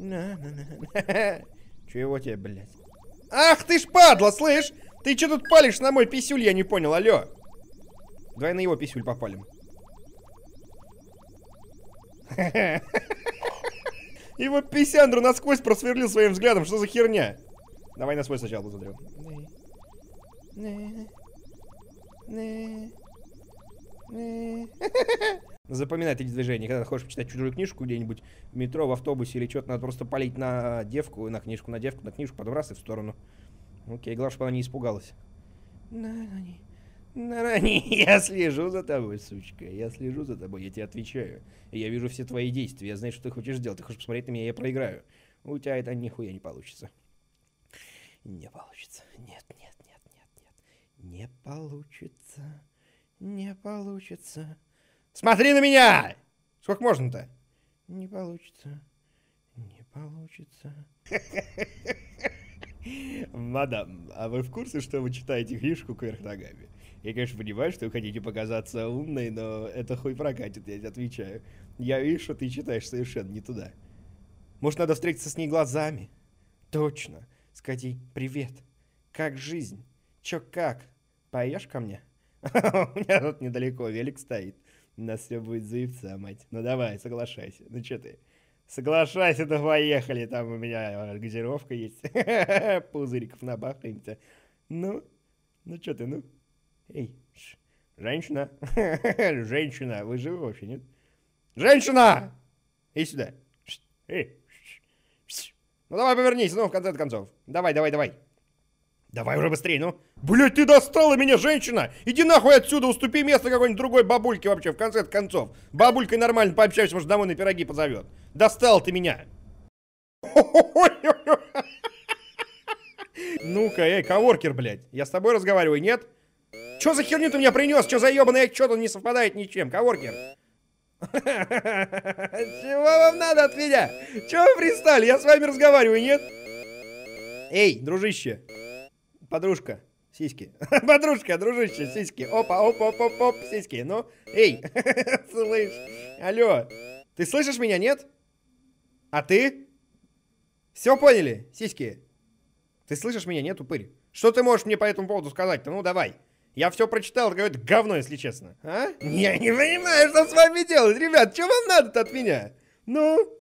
Чего тебе, блядь? Ах ты ж падла, слышь! Ты что тут палишь на мой писюль, я не понял, алё? Давай на его писюль попалим. Его писяндру насквозь просверлил своим взглядом, что за херня? Давай на свой сначала задрем запоминать эти движения. Когда ты хочешь почитать чужую книжку где-нибудь в метро, в автобусе или что-то, надо просто палить на девку, на книжку, на девку, на книжку, потом и в сторону. Окей, главное, чтобы она не испугалась. Нарани, Нарани, я слежу за тобой, сучка, я слежу за тобой, я тебе отвечаю. Я вижу все твои действия, я знаю, что ты хочешь сделать, ты хочешь посмотреть на меня, я проиграю. У тебя это нихуя не получится. Не получится, нет, нет, нет, нет, нет, не получится, не получится. Смотри на меня! Сколько можно-то? Не получится. Не получится. Мадам, а вы в курсе, что вы читаете книжку кверх ногами? Я, конечно, понимаю, что вы хотите показаться умной, но это хуй прокатит, я тебе отвечаю. Я вижу, что ты читаешь совершенно не туда. Может, надо встретиться с ней глазами? Точно. Скажи привет. Как жизнь? Чё как? Поешь ко мне? У меня тут недалеко велик стоит. Нас все будет заевца, мать. Ну давай, соглашайся. Ну что ты? Соглашайся, да поехали. Там у меня э, газировка есть. Пузыриков набахаемся. Ну, ну что ты, ну? Эй, женщина. женщина, вы живы вообще, нет? Женщина! Иди сюда. Эй. Ну давай повернись, ну в конце концов. Давай, давай, давай. Давай уже быстрее, ну. Блять, ты достала меня, женщина! Иди нахуй отсюда, уступи место какой-нибудь другой бабульке вообще, в конце концов. Бабулькой нормально пообщаешься, может, домой на пироги позовет. Достал ты меня. Ну-ка, эй, коворкер, блядь. Я с тобой разговариваю, нет? Чё за херню ты меня принес? Чё за ебаный отчет? Он не совпадает ничем. Коворкер. Чего вам надо от меня? Чего вы пристали? Я с вами разговариваю, нет? Эй, дружище подружка, сиськи. Подружка, дружище, сиськи. Опа, опа, опа, опа, оп, сиськи. Ну, эй, слышь, алло, ты слышишь меня, нет? А ты? Все поняли, сиськи? Ты слышишь меня, нет, упырь? Что ты можешь мне по этому поводу сказать-то? Ну, давай. Я все прочитал, какое-то говно, если честно. А? Я не понимаю, что с вами делать, ребят. Что вам надо от меня? Ну?